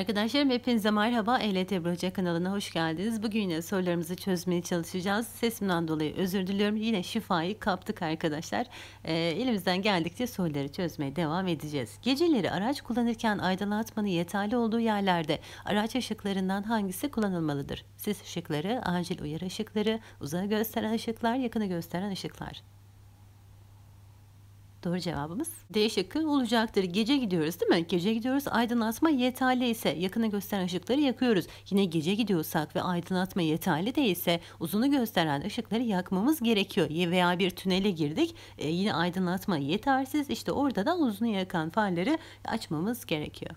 Arkadaşlarım hepinize merhaba. ELT Proje kanalına hoş geldiniz. Bugün yine sorularımızı çözmeye çalışacağız. Sesimden dolayı özür diliyorum. Yine şifayı kaptık arkadaşlar. E, elimizden geldikçe soruları çözmeye devam edeceğiz. Geceleri araç kullanırken aydınlatmanın yeterli olduğu yerlerde araç ışıklarından hangisi kullanılmalıdır? Sis ışıkları, acil uyarı ışıkları, uzağı gösteren ışıklar, yakını gösteren ışıklar. Doğru cevabımız D şıkkı olacaktır. Gece gidiyoruz değil mi? Gece gidiyoruz. Aydınlatma yeterli ise yakını gösteren ışıkları yakıyoruz. Yine gece gidiyorsak ve aydınlatma yeterli değilse uzunu gösteren ışıkları yakmamız gerekiyor. Veya bir tünele girdik. E, yine aydınlatma yetersiz. İşte orada da uzunu yakan farları açmamız gerekiyor.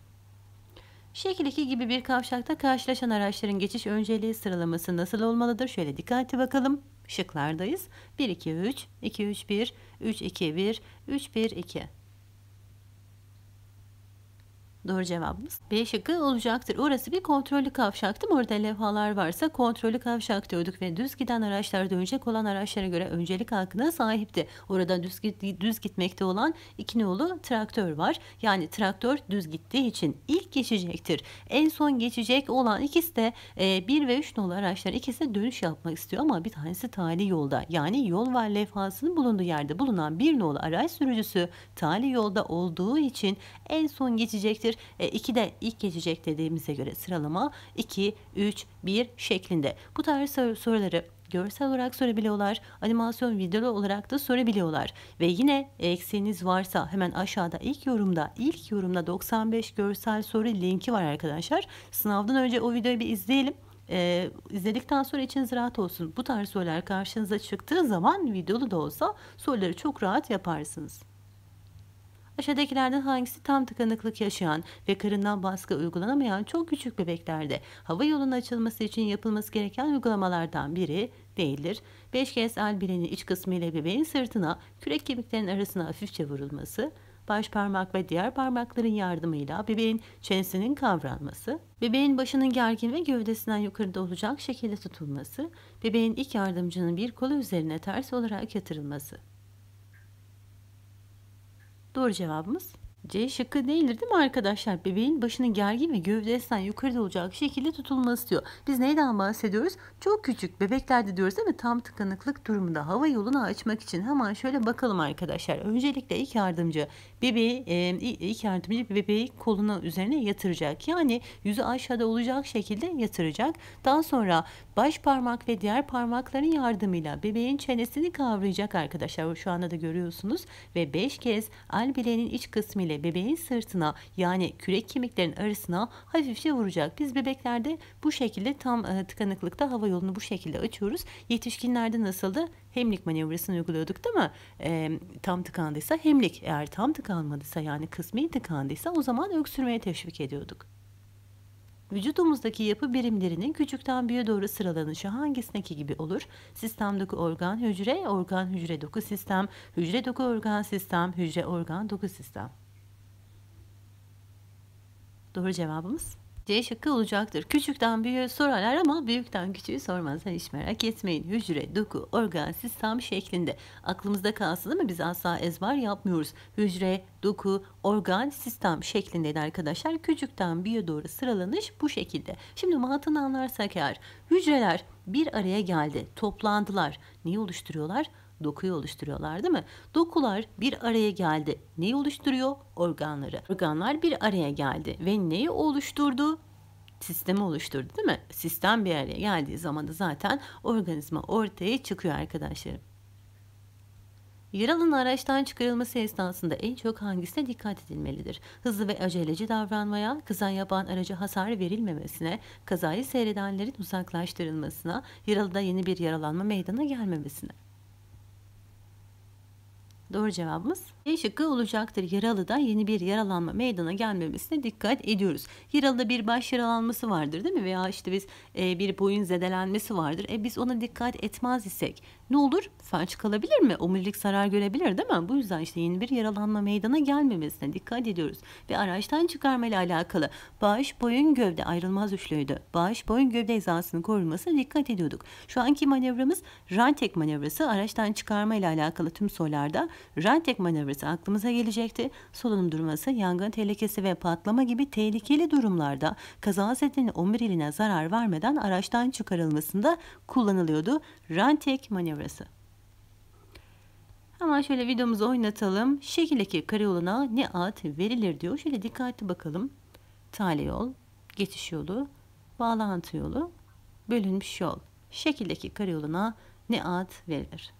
Şekil 2 gibi bir kavşakta karşılaşan araçların geçiş önceliği sıralaması nasıl olmalıdır? Şöyle dikkatli bakalım. Şıklardayız. 1 2 3 2 3 1 3, 2, 1, 3, 1, 2. Doğru cevabımız B şıkkı olacaktır. Orası bir kontrollü kavşaktı. Orada levhalar varsa kontrollü kavşak diyorduk ve düz giden araçlar dönecek olan araçlara göre öncelik hakkına sahipti. Orada düz, düz gitmekte olan iki nolu traktör var. Yani traktör düz gittiği için ilk geçecektir. En son geçecek olan ikisi de e, 1 ve 3 nolu araçlar ikisi de dönüş yapmak istiyor ama bir tanesi tali yolda. Yani yol var levhasının bulunduğu yerde bulunan bir nolu araç sürücüsü tali yolda olduğu için en son geçecektir geçecektir. 2 e, de ilk geçecek dediğimize göre sıralama 2, 3, 1 şeklinde. Bu tarz soruları görsel olarak sorabiliyorlar. Animasyon videolu olarak da sorabiliyorlar. Ve yine eksiğiniz varsa hemen aşağıda ilk yorumda ilk yorumda 95 görsel soru linki var arkadaşlar. Sınavdan önce o videoyu bir izleyelim. Ee, izledikten sonra içiniz rahat olsun. Bu tarz sorular karşınıza çıktığı zaman videolu da olsa soruları çok rahat yaparsınız. Aşağıdakilerden hangisi tam tıkanıklık yaşayan ve karından baskı uygulanamayan çok küçük bebeklerde hava yolunun açılması için yapılması gereken uygulamalardan biri değildir. 5 kez albirenin iç kısmı ile bebeğin sırtına kürek kemiklerinin arasına hafifçe vurulması, baş parmak ve diğer parmakların yardımıyla bebeğin çenesinin kavranması, bebeğin başının gergin ve gövdesinden yukarıda olacak şekilde tutulması, bebeğin ilk yardımcının bir kolu üzerine ters olarak yatırılması. Doğru cevabımız C şıkkı değildir değil mi arkadaşlar? Bebeğin başının gergin ve gövdesinden yukarıda olacak şekilde tutulması diyor. Biz neyden bahsediyoruz? Çok küçük bebeklerde diyoruz değil mi? Tam tıkanıklık durumunda hava yolunu açmak için hemen şöyle bakalım arkadaşlar. Öncelikle ilk yardımcı bebeği e, ilk yardımcı bebeği koluna üzerine yatıracak. Yani yüzü aşağıda olacak şekilde yatıracak. Daha sonra baş parmak ve diğer parmakların yardımıyla bebeğin çenesini kavrayacak arkadaşlar. Şu anda da görüyorsunuz ve 5 kez el bileğinin iç kısmı ile ile bebeğin sırtına yani kürek kemiklerin arasına hafifçe vuracak. Biz bebeklerde bu şekilde tam e, tıkanıklıkta hava yolunu bu şekilde açıyoruz. Yetişkinlerde nasıldı? hemlik manevrasını uyguluyorduk değil mi? E, tam tıkandıysa hemlik eğer tam tıkanmadıysa yani kısmi tıkandıysa o zaman öksürmeye teşvik ediyorduk. Vücudumuzdaki yapı birimlerinin küçükten büyüğe doğru sıralanışı hangisindeki gibi olur? Sistem organ hücre, organ hücre doku sistem, hücre doku organ sistem, hücre organ doku sistem. Doğru cevabımız C şıkkı olacaktır. Küçükten büyüğe sorarlar ama büyükten küçüğü sormazlar hiç merak etmeyin. Hücre, doku, organ, sistem şeklinde. Aklımızda kalsın ama biz asla ezber yapmıyoruz. Hücre, doku, organ, sistem şeklindeydi arkadaşlar. Küçükten büyüğe doğru sıralanış bu şekilde. Şimdi mantığını anlarsak eğer hücreler bir araya geldi, toplandılar. Neyi oluşturuyorlar? dokuyu oluşturuyorlar değil mi? Dokular bir araya geldi. Neyi oluşturuyor? Organları. Organlar bir araya geldi ve neyi oluşturdu? sistemi oluşturdu değil mi? Sistem bir araya geldiği zaman da zaten organizma ortaya çıkıyor arkadaşlarım. Yaralının araçtan çıkarılması esnasında en çok hangisine dikkat edilmelidir? Hızlı ve aceleci davranmaya, kıza yapan araca hasar verilmemesine, kazayı seyredenlerin uzaklaştırılmasına, yaralıda yeni bir yaralanma meydana gelmemesine. Doğru cevabımız E şıkkı olacaktır. Yaralıda yeni bir yaralanma meydana gelmemesine dikkat ediyoruz. Yaralıda bir baş yaralanması vardır değil mi? Veya işte biz e, bir boyun zedelenmesi vardır. E biz ona dikkat etmez isek ne olur? Felç kalabilir mi? Omurilik zarar görebilir değil mi? Bu yüzden işte yeni bir yaralanma meydana gelmemesine dikkat ediyoruz. Ve araçtan çıkarma ile alakalı bağış boyun gövde ayrılmaz üçlüydü. Bağış boyun gövde hizasının korunmasına dikkat ediyorduk. Şu anki manevramız Rantek manevrası araçtan çıkarma ile alakalı tüm sorularda Rantek manevrası aklımıza gelecekti. Solunum durması, yangın tehlikesi ve patlama gibi tehlikeli durumlarda kaza sedeni omuriliğine zarar vermeden araçtan çıkarılmasında kullanılıyordu. Rantek manevrası. Hemen şöyle videomuzu oynatalım. Şekildeki karayoluna ne ad verilir diyor. Şöyle dikkatli bakalım. Tale yol, geçiş yolu, bağlantı yolu, bölünmüş yol. Şekildeki karayoluna ne ad verilir?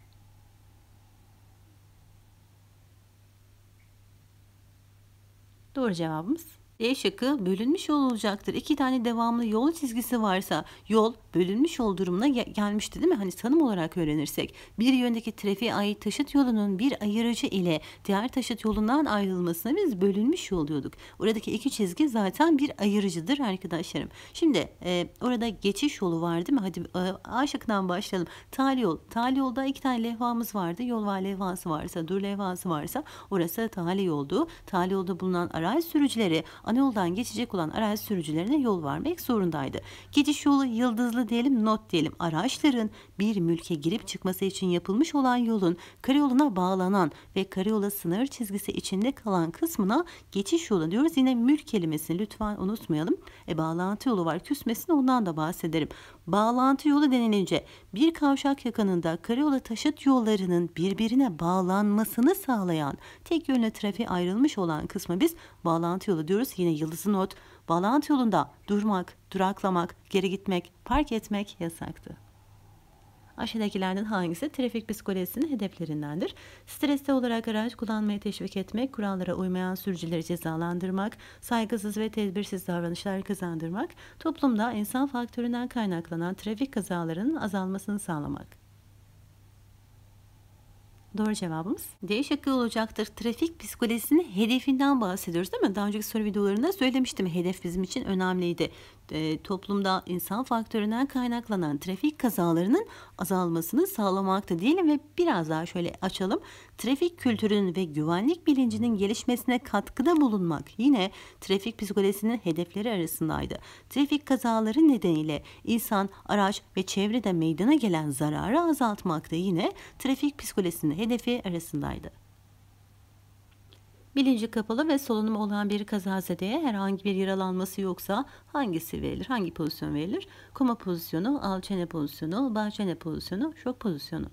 Doğru cevabımız D e şıkkı bölünmüş yol olacaktır. İki tane devamlı yol çizgisi varsa yol bölünmüş ol durumuna gelmişti değil mi? Hani tanım olarak öğrenirsek bir yöndeki trafiğe ait taşıt yolunun bir ayırıcı ile diğer taşıt yolundan ayrılmasına biz bölünmüş yol diyorduk. Oradaki iki çizgi zaten bir ayırıcıdır arkadaşlarım. Şimdi e, orada geçiş yolu var değil mi? Hadi e, A şıkkından başlayalım. Tali yol. Tali yolda iki tane levhamız vardı. Yol var levhası varsa, dur levhası varsa orası tali yoldu. Tali yolda bulunan araç sürücüleri ana yoldan geçecek olan araç sürücülerine yol vermek zorundaydı. Geçiş yolu yıldızlı hızı diyelim not diyelim araçların bir mülke girip çıkması için yapılmış olan yolun karayoluna bağlanan ve karayola sınır çizgisi içinde kalan kısmına geçiş yolu diyoruz. Yine mülk kelimesini lütfen unutmayalım. E, bağlantı yolu var küsmesin ondan da bahsederim. Bağlantı yolu denilince bir kavşak yakınında karayola taşıt yollarının birbirine bağlanmasını sağlayan tek yönlü trafiğe ayrılmış olan kısmı biz bağlantı yolu diyoruz. Yine yıldızı not bağlantı yolunda durmak, duraklamak, geri gitmek, park etmek yasaktı. Aşağıdakilerden hangisi trafik psikolojisinin hedeflerindendir? Stresli olarak araç kullanmaya teşvik etmek, kurallara uymayan sürücüleri cezalandırmak, saygısız ve tedbirsiz davranışlar kazandırmak, toplumda insan faktöründen kaynaklanan trafik kazalarının azalmasını sağlamak. Doğru cevabımız D şıkkı olacaktır. Trafik psikolojisinin hedefinden bahsediyoruz değil mi? Daha önceki soru videolarında söylemiştim. Hedef bizim için önemliydi. E, toplumda insan faktöründen kaynaklanan trafik kazalarının azalmasını sağlamakta diyelim ve biraz daha şöyle açalım. Trafik kültürünün ve güvenlik bilincinin gelişmesine katkıda bulunmak yine trafik psikolojisinin hedefleri arasındaydı. Trafik kazaları nedeniyle insan, araç ve çevrede meydana gelen zararı azaltmakta yine trafik psikolojisinin hedefi arasındaydı. Bilinci kapalı ve solunum olan bir kazazedeye herhangi bir yaralanması yoksa hangisi verilir, hangi pozisyon verilir? Koma pozisyonu, al çene pozisyonu, bağ çene pozisyonu, şok pozisyonu.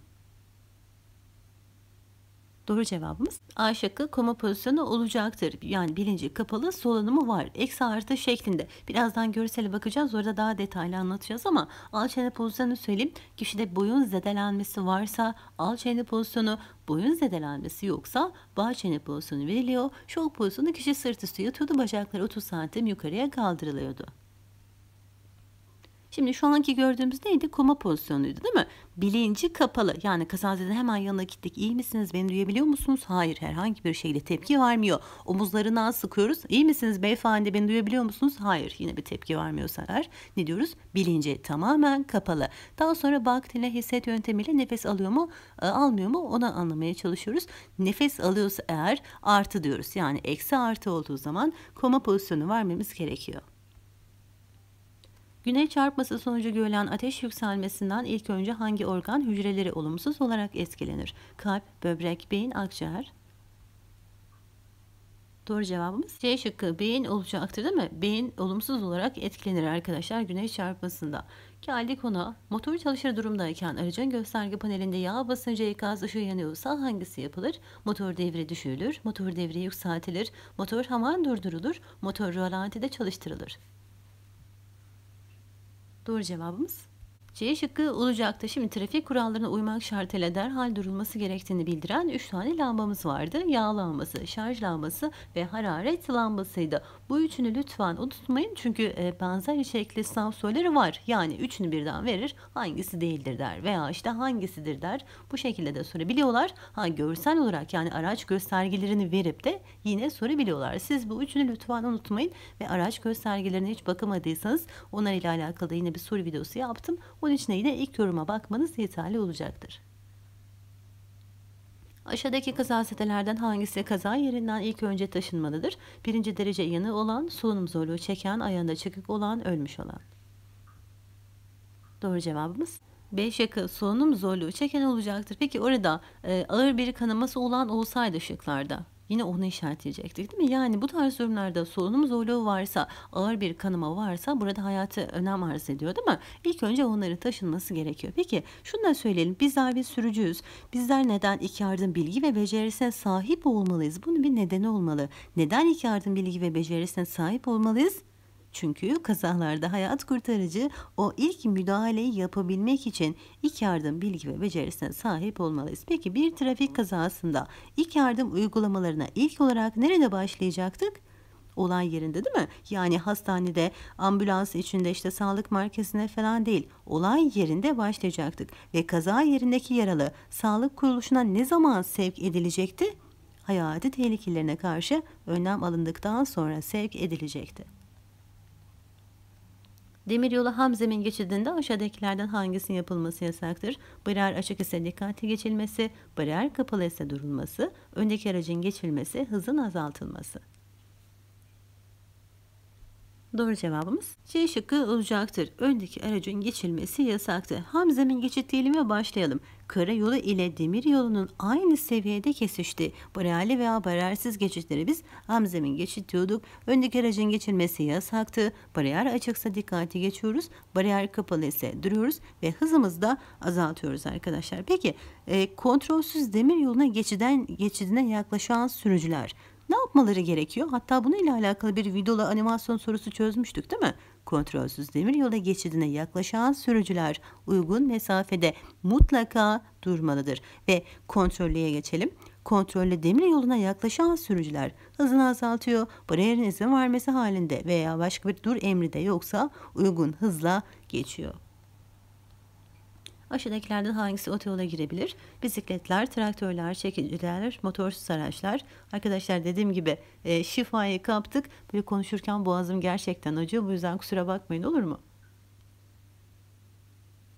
Doğru cevabımız A şıkkı koma pozisyonu olacaktır. Yani bilinci kapalı solunumu var. Eksi artı şeklinde. Birazdan görsele bakacağız. Orada daha detaylı anlatacağız ama alçene pozisyonu söyleyeyim. Kişide boyun zedelenmesi varsa alçene pozisyonu boyun zedelenmesi yoksa bağ çene pozisyonu veriliyor. Şok pozisyonu kişi sırt üstü yatıyordu. Bacakları 30 santim yukarıya kaldırılıyordu. Şimdi şu anki gördüğümüz neydi? Koma pozisyonuydu değil mi? Bilinci kapalı. Yani kazazeden hemen yanına gittik. İyi misiniz? Beni duyabiliyor musunuz? Hayır. Herhangi bir şeyle tepki vermiyor. Omuzlarından sıkıyoruz. İyi misiniz beyefendi? Beni duyabiliyor musunuz? Hayır. Yine bir tepki vermiyorsa eğer ne diyoruz? Bilinci tamamen kapalı. Daha sonra baktile hisset yöntemiyle nefes alıyor mu? E, almıyor mu? Onu anlamaya çalışıyoruz. Nefes alıyorsa eğer artı diyoruz. Yani eksi artı olduğu zaman koma pozisyonu vermemiz gerekiyor. Güney çarpması sonucu görülen ateş yükselmesinden ilk önce hangi organ hücreleri olumsuz olarak etkilenir? Kalp, böbrek, beyin, akciğer. Doğru cevabımız C şıkkı. Beyin olacaktır değil mi? Beyin olumsuz olarak etkilenir arkadaşlar güneş çarpmasında. Geldik ona. Motor çalışır durumdayken aracın gösterge panelinde yağ basıncı ikaz ışığı yanıyorsa hangisi yapılır? Motor devre düşürülür, motor devre yükseltilir, motor hemen durdurulur, motor rölantide çalıştırılır. Doğru cevabımız C şıkkı Ulucak'ta şimdi trafik kurallarına uymak şartıyla derhal durulması gerektiğini bildiren 3 tane lambamız vardı. Yağ lambası, şarj lambası ve hararet lambasıydı. Bu üçünü lütfen unutmayın çünkü e, benzer içerikli sınav var. Yani üçünü birden verir hangisi değildir der veya işte hangisidir der. Bu şekilde de sorabiliyorlar. Ha görsel olarak yani araç göstergelerini verip de yine sorabiliyorlar. Siz bu üçünü lütfen unutmayın ve araç göstergelerine hiç bakamadıysanız onlar ile alakalı yine bir soru videosu yaptım. Bunun için yine ilk yoruma bakmanız yeterli olacaktır. Aşağıdaki kazazetelerden hangisi kaza yerinden ilk önce taşınmalıdır? Birinci derece yanı olan, solunum zorluğu çeken, ayağında çıkık olan, ölmüş olan. Doğru cevabımız 5 yakın solunum zorluğu çeken olacaktır. Peki orada e, ağır bir kanaması olan olsaydı şıklarda Yine onu işaretleyecektik değil mi? Yani bu tarz durumlarda solunum zorluğu varsa, ağır bir kanama varsa burada hayatı önem arz ediyor değil mi? İlk önce onları taşınması gerekiyor. Peki şunu da söyleyelim. Bizler bir sürücüyüz. Bizler neden iki yardım bilgi ve becerisine sahip olmalıyız? Bunun bir nedeni olmalı. Neden iki yardım bilgi ve becerisine sahip olmalıyız? Çünkü kazalarda hayat kurtarıcı o ilk müdahaleyi yapabilmek için ilk yardım bilgi ve becerisine sahip olmalıyız. Peki bir trafik kazasında ilk yardım uygulamalarına ilk olarak nerede başlayacaktık? olay yerinde değil mi? Yani hastanede, ambulans içinde işte sağlık merkezine falan değil. Olay yerinde başlayacaktık ve kaza yerindeki yaralı sağlık kuruluşuna ne zaman sevk edilecekti? Hayati tehlikelerine karşı önlem alındıktan sonra sevk edilecekti. Demiryolu Hamzem'in geçidinde aşağıdakilerden hangisinin yapılması yasaktır? Bariyer açık ise dikkatli geçilmesi, bariyer kapalı ise durulması, öndeki aracın geçilmesi, hızın azaltılması. Doğru cevabımız C şıkkı olacaktır. Öndeki aracın geçilmesi yasaktı. Hamzemin geçit dilime başlayalım. Karayolu ile demir yolunun aynı seviyede kesişti. Bareli veya barersiz geçişleri biz Hamzemin geçit diyorduk. Öndeki aracın geçilmesi yasaktı. Bariyer açıksa dikkati geçiyoruz. Bariyer kapalı ise duruyoruz ve hızımızı da azaltıyoruz arkadaşlar. Peki e, kontrolsüz demir yoluna geçiden, geçidine yaklaşan sürücüler ne yapmaları gerekiyor? Hatta bununla alakalı bir videola animasyon sorusu çözmüştük değil mi? Kontrolsüz demiryolu geçidine yaklaşan sürücüler uygun mesafede mutlaka durmalıdır. Ve kontrollüye geçelim. Kontrollü demir yoluna yaklaşan sürücüler hızını azaltıyor, bariyerin izni vermesi halinde veya başka bir dur emri de yoksa uygun hızla geçiyor. Aşağıdakilerden hangisi otoyola girebilir? Bisikletler, traktörler, çekiciler, motorsuz araçlar. Arkadaşlar dediğim gibi e, şifayı kaptık. Böyle konuşurken boğazım gerçekten acıyor. Bu yüzden kusura bakmayın olur mu?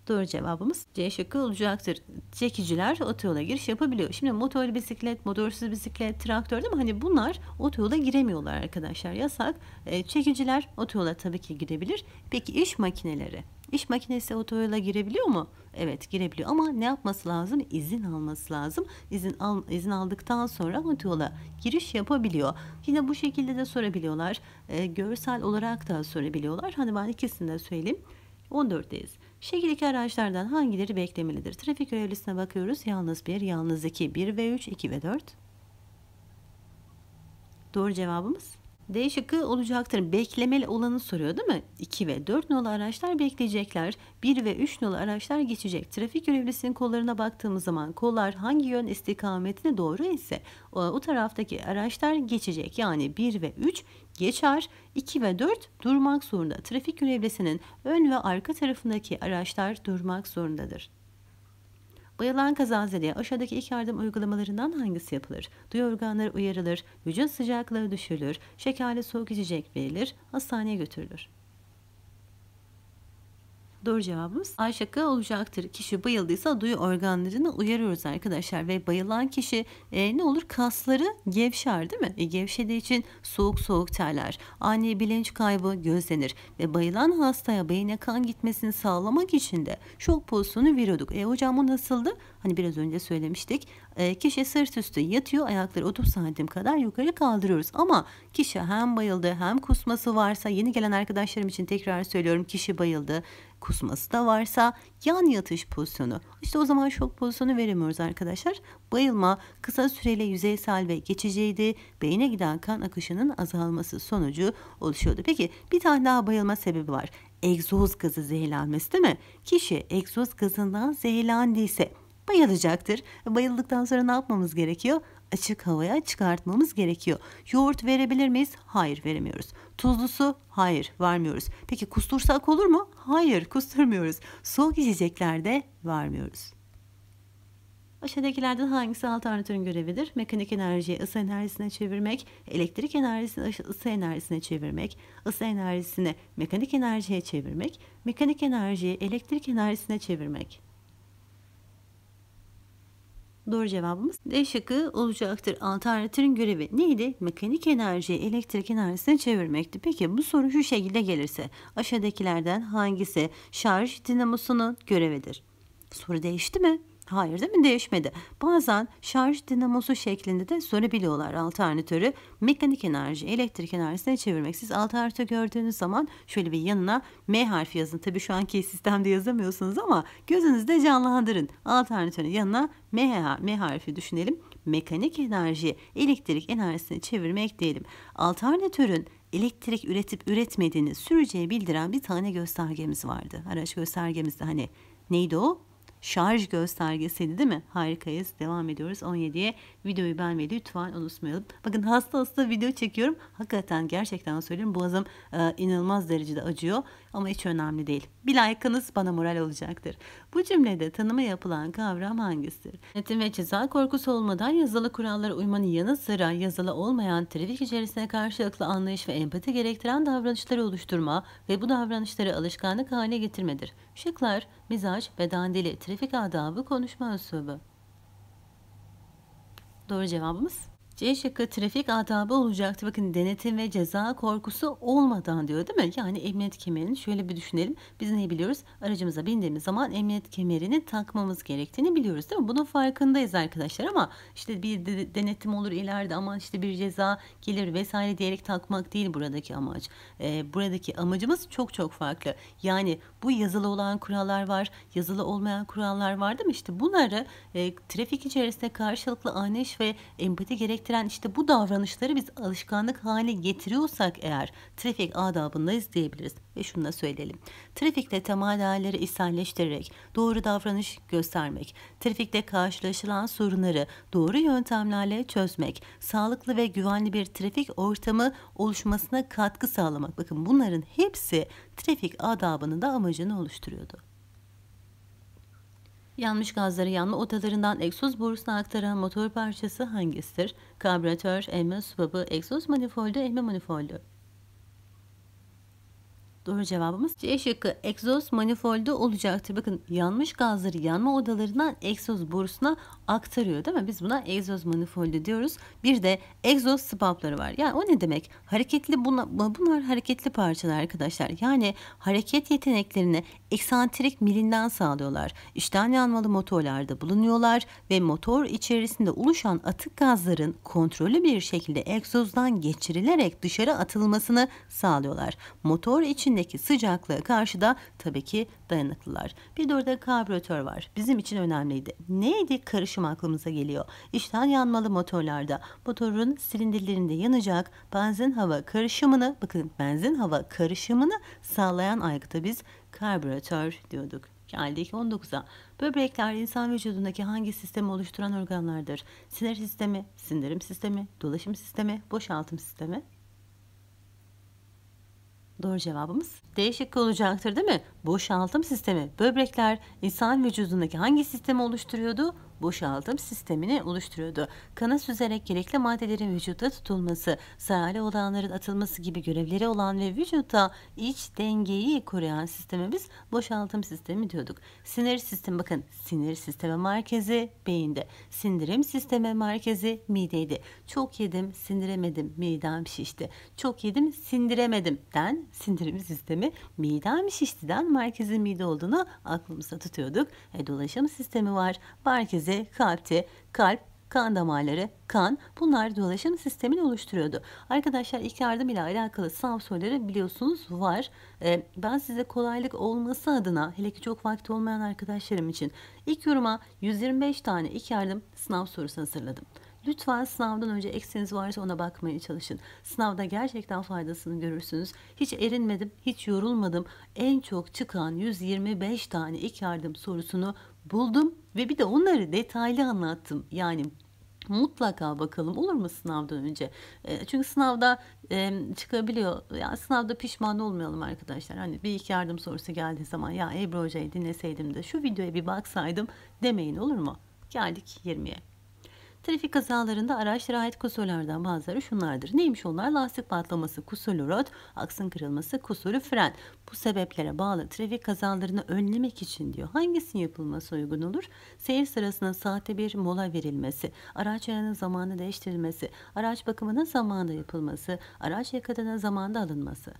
Doğru cevabımız C şıkkı olacaktır. Çekiciler otoyola giriş yapabiliyor. Şimdi motorlu bisiklet, motorsuz bisiklet, traktör değil mi? Hani bunlar otoyola giremiyorlar arkadaşlar. Yasak. E, çekiciler otoyola tabii ki girebilir. Peki iş makineleri? İş makinesi otoyola girebiliyor mu? Evet girebiliyor ama ne yapması lazım? İzin alması lazım. İzin, al, izin aldıktan sonra otoyola giriş yapabiliyor. Yine bu şekilde de sorabiliyorlar. E, görsel olarak da sorabiliyorlar. Hani ben ikisini de söyleyeyim. 14'teyiz. Şekildeki araçlardan hangileri beklemelidir? Trafik görevlisine bakıyoruz. Yalnız 1, yalnız 2, 1 ve 3, 2 ve 4. Doğru cevabımız D şıkkı olacaktır. Beklemeli olanı soruyor değil mi? 2 ve 4 nolu araçlar bekleyecekler. 1 ve 3 nolu araçlar geçecek. Trafik görevlisinin kollarına baktığımız zaman kollar hangi yön istikametine doğru ise o, o taraftaki araçlar geçecek. Yani 1 ve 3 geçer. 2 ve 4 durmak zorunda. Trafik görevlisinin ön ve arka tarafındaki araçlar durmak zorundadır. Bayılan kazazedeye aşağıdaki ilk yardım uygulamalarından hangisi yapılır? Duyu organları uyarılır, vücut sıcaklığı düşürülür, şekerli soğuk içecek verilir, hastaneye götürülür. Doğru cevabımız A şıkkı olacaktır. Kişi bayıldıysa duyu organlarını uyarıyoruz arkadaşlar ve bayılan kişi e, ne olur kasları gevşer değil mi? E, gevşediği için soğuk soğuk terler. Ani bilinç kaybı gözlenir ve bayılan hastaya beyne kan gitmesini sağlamak için de şok pozisyonu veriyorduk. E hocam bu nasıldı? Hani biraz önce söylemiştik. Ee, kişi sırt üstü yatıyor. Ayakları 30 santim kadar yukarı kaldırıyoruz. Ama kişi hem bayıldı hem kusması varsa yeni gelen arkadaşlarım için tekrar söylüyorum. Kişi bayıldı kusması da varsa yan yatış pozisyonu. İşte o zaman şok pozisyonu veremiyoruz arkadaşlar. Bayılma kısa süreyle yüzeysel ve geçiciydi. Beyne giden kan akışının azalması sonucu oluşuyordu. Peki bir tane daha bayılma sebebi var egzoz gazı zehirlenmesi değil mi? Kişi egzoz gazından zehirlendiyse bayılacaktır. Bayıldıktan sonra ne yapmamız gerekiyor? Açık havaya çıkartmamız gerekiyor. Yoğurt verebilir miyiz? Hayır veremiyoruz. Tuzlu su? Hayır vermiyoruz. Peki kustursak olur mu? Hayır kusturmuyoruz. Soğuk içeceklerde vermiyoruz. Aşağıdakilerden hangisi alternatörün görevidir? Mekanik enerjiyi ısı enerjisine çevirmek, elektrik enerjisini ısı enerjisine çevirmek, ısı enerjisini mekanik enerjiye çevirmek, mekanik enerjiyi elektrik enerjisine çevirmek. Doğru cevabımız D şıkkı olacaktır. Alternatörün görevi neydi? Mekanik enerjiyi elektrik enerjisine çevirmekti. Peki bu soru şu şekilde gelirse aşağıdakilerden hangisi şarj dinamosunun görevidir? Soru değişti mi? Hayır değil mi? Değişmedi. Bazen şarj dinamosu şeklinde de sorabiliyorlar alternatörü. Mekanik enerji, elektrik enerjisine çevirmek. Siz alternatör gördüğünüz zaman şöyle bir yanına M harfi yazın. Tabii şu anki sistemde yazamıyorsunuz ama gözünüzde canlandırın. Alternatörün yanına M, M harfi düşünelim. Mekanik enerji, elektrik enerjisine çevirmek diyelim. Alternatörün elektrik üretip üretmediğini süreceği bildiren bir tane göstergemiz vardı. Araç göstergemizde hani neydi o? şarj göstergesiydi değil mi? Harikayız. Devam ediyoruz 17'ye. Videoyu beğenmeyi lütfen unutmayalım. Bakın hasta hasta video çekiyorum. Hakikaten gerçekten söylüyorum. Boğazım e, inanılmaz derecede acıyor ama hiç önemli değil. Bir like'ınız bana moral olacaktır. Bu cümlede tanıma yapılan kavram hangisidir? Netim ve ceza korkusu olmadan yazılı kurallara uymanın yanı sıra yazılı olmayan trafik içerisine karşılıklı anlayış ve empati gerektiren davranışları oluşturma ve bu davranışları alışkanlık haline getirmedir. Şıklar, mizaj beden dili, trafik adabı, konuşma üslubu. Doğru cevabımız C şıkkı trafik adabı olacaktı. Bakın denetim ve ceza korkusu olmadan diyor değil mi? Yani emniyet kemerini şöyle bir düşünelim. Biz ne biliyoruz? Aracımıza bindiğimiz zaman emniyet kemerini takmamız gerektiğini biliyoruz değil mi? Bunun farkındayız arkadaşlar ama işte bir denetim olur ileride ama işte bir ceza gelir vesaire diyerek takmak değil buradaki amaç. Ee, buradaki amacımız çok çok farklı. Yani bu yazılı olan kurallar var, yazılı olmayan kurallar var değil mi? İşte bunları e, trafik içerisinde karşılıklı anlayış ve empati gerek gerektiren işte bu davranışları biz alışkanlık hale getiriyorsak eğer trafik adabındayız diyebiliriz. Ve şunu da söyleyelim. Trafikte temadalleri ihsanleştirerek, doğru davranış göstermek, trafikte karşılaşılan sorunları doğru yöntemlerle çözmek, sağlıklı ve güvenli bir trafik ortamı oluşmasına katkı sağlamak. Bakın bunların hepsi trafik adabının da amacını oluşturuyordu. Yanmış gazları yanma odalarından egzoz borusuna aktaran motor parçası hangisidir? Karbüratör, emme swabı, egzoz manifoldu, emme manifoldu. Doğru cevabımız C şıkkı egzoz manifoldu olacaktır. Bakın yanmış gazları yanma odalarından egzoz borusuna aktarıyor değil mi? Biz buna egzoz manifoldu diyoruz. Bir de egzoz spapları var. Yani o ne demek? Hareketli bunlar, bunlar hareketli parçalar arkadaşlar. Yani hareket yeteneklerini eksantrik milinden sağlıyorlar. İşten yanmalı motorlarda bulunuyorlar ve motor içerisinde oluşan atık gazların kontrollü bir şekilde egzozdan geçirilerek dışarı atılmasını sağlıyorlar. Motor için içindeki sıcaklığa karşı da tabii ki dayanıklılar. Bir de orada karbüratör var. Bizim için önemliydi. Neydi? Karışım aklımıza geliyor. İşten yanmalı motorlarda motorun silindirlerinde yanacak benzin hava karışımını bakın benzin hava karışımını sağlayan aygıta biz karbüratör diyorduk. Geldik 19'a. Böbrekler insan vücudundaki hangi sistemi oluşturan organlardır? Sinir sistemi, sindirim sistemi, dolaşım sistemi, boşaltım sistemi. Doğru cevabımız D şıkkı olacaktır değil mi? Boşaltım sistemi. Böbrekler insan vücudundaki hangi sistemi oluşturuyordu? boşaltım sistemini oluşturuyordu. Kana süzerek gerekli maddelerin vücuda tutulması, zararlı olanların atılması gibi görevleri olan ve vücuda iç dengeyi koruyan sisteme biz boşaltım sistemi diyorduk. Sinir sistemi bakın sinir sistemi merkezi beyinde. Sindirim sistemi merkezi mideydi. Çok yedim sindiremedim midem şişti. Çok yedim sindiremedim den, sindirim sistemi midem şiştiden merkezi mide olduğunu aklımızda tutuyorduk. E, dolaşım sistemi var. Merkezi bezi, kalpti, kalp, kan damarları, kan bunlar dolaşım sistemini oluşturuyordu. Arkadaşlar ilk yardım ile alakalı sınav soruları biliyorsunuz var. Ee, ben size kolaylık olması adına hele ki çok vakti olmayan arkadaşlarım için ilk yoruma 125 tane ilk yardım sınav sorusu hazırladım. Lütfen sınavdan önce eksiniz varsa ona bakmaya çalışın. Sınavda gerçekten faydasını görürsünüz. Hiç erinmedim, hiç yorulmadım. En çok çıkan 125 tane ilk yardım sorusunu buldum ve bir de onları detaylı anlattım. Yani mutlaka bakalım olur mu sınavdan önce? E, çünkü sınavda e, çıkabiliyor. Yani sınavda pişman olmayalım arkadaşlar. Hani bir iki yardım sorusu geldiği zaman ya Ebru Hoca'yı dinleseydim de şu videoya bir baksaydım demeyin olur mu? Geldik 20'ye. Trafik kazalarında araç rahat kusurlardan bazıları şunlardır. Neymiş onlar? Lastik patlaması, kusurlu rot, aksın kırılması, kusurlu fren. Bu sebeplere bağlı trafik kazalarını önlemek için diyor. Hangisinin yapılması uygun olur? Seyir sırasında saatte bir mola verilmesi, araç ayarının zamanı değiştirilmesi, araç bakımının zamanında yapılması, araç yakadına zamanında alınması.